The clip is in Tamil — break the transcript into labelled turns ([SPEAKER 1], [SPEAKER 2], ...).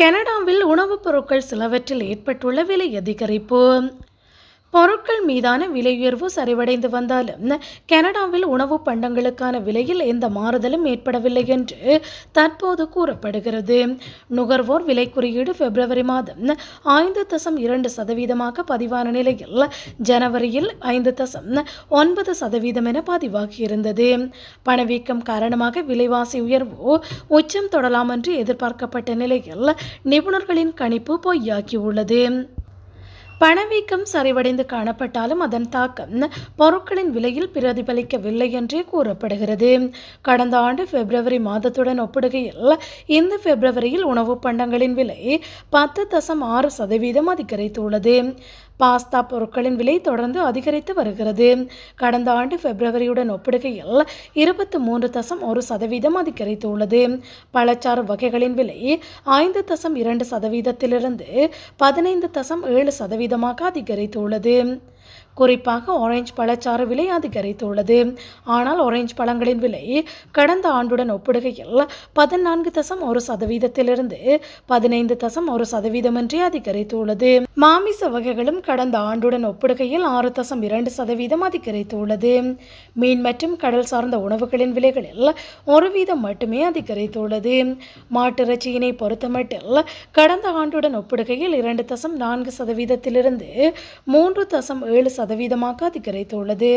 [SPEAKER 1] கனடாவில் உணவுப் பொருட்கள் சிலவற்றில் ஏற்பட்டுள்ள விலை அதிகரிப்பு பொருட்கள் மீதான விலை உயர்வு சரிவடைந்து வந்தாலும் கனடாவில் உணவு பண்டங்களுக்கான விலையில் எந்த மாறுதலும் ஏற்படவில்லை என்று தற்போது கூறப்படுகிறது நுகர்வோர் விலை குறியீடு பிப்ரவரி மாதம் ஐந்து தசம் இரண்டு சதவீதமாக பதிவான நிலையில் ஜனவரியில் ஐந்து தசம் ஒன்பது சதவீதம் என பதிவாகியிருந்தது பணவீக்கம் காரணமாக விலைவாசி உயர்வு உச்சம் தொடலாம் என்று எதிர்பார்க்கப்பட்ட நிலையில் நிபுணர்களின் கணிப்பு பொய்யாகியுள்ளது பணவீக்கம் சரிவடைந்து காணப்பட்டாலும் அதன் தாக்கம் பொருட்களின் விலையில் பிரதிபலிக்கவில்லை என்றே கூறப்படுகிறது கடந்த ஆண்டு பிப்ரவரி மாதத்துடன் ஒப்பிடுகையில் இந்த பிப்ரவரியில் உணவு பண்டங்களின் விலை பத்து தசம் ஆறு சதவீதம் அதிகரித்துள்ளது பாஸ்தா பொருட்களின் விலை தொடர்ந்து அதிகரித்து வருகிறது கடந்த ஆண்டு பிப்ரவரியுடன் ஒப்பிடுகையில் இருபத்தி மூன்று தசம் ஒரு சதவீதம் அதிகரித்துள்ளது பழச்சாறு வகைகளின் விலை ஐந்து தசம் இரண்டு சதவீதத்திலிருந்து பதினைந்து தசம் ஏழு சதவீதமாக அதிகரித்துள்ளது குறிப்பாக ஆரஞ்சு பழச்சாறு விலை அதிகரித்துள்ளது ஆனால் ஆரஞ்சு பழங்களின் விலை கடந்த ஆண்டுடன் ஒப்பிடுகையில் பதினான்கு தசம் ஒரு சதவீதத்திலிருந்து பதினைந்து தசம் ஒரு சதவீதம் அதிகரித்துள்ளது மாமிச வகைகளும் கடந்த ஆண்டுடன் ஒப்பிடுகையில் ஆறு தசம் இரண்டு சதவீதம் அதிகரித்துள்ளது மீன் மற்றும் கடல் சார்ந்த உணவுகளின் விலைகளில் ஒரு வீதம் மட்டுமே அதிகரித்துள்ளது மாட்டிறைச்சியினை பொறுத்தமட்டில் கடந்த ஆண்டுடன் ஒப்பிடுகையில் இரண்டு தசம் நான்கு சதவீதத்திலிருந்து மூன்று தசம் ஏழு சதவீதம் சதவீதமாக அதிகரித்துள்ளது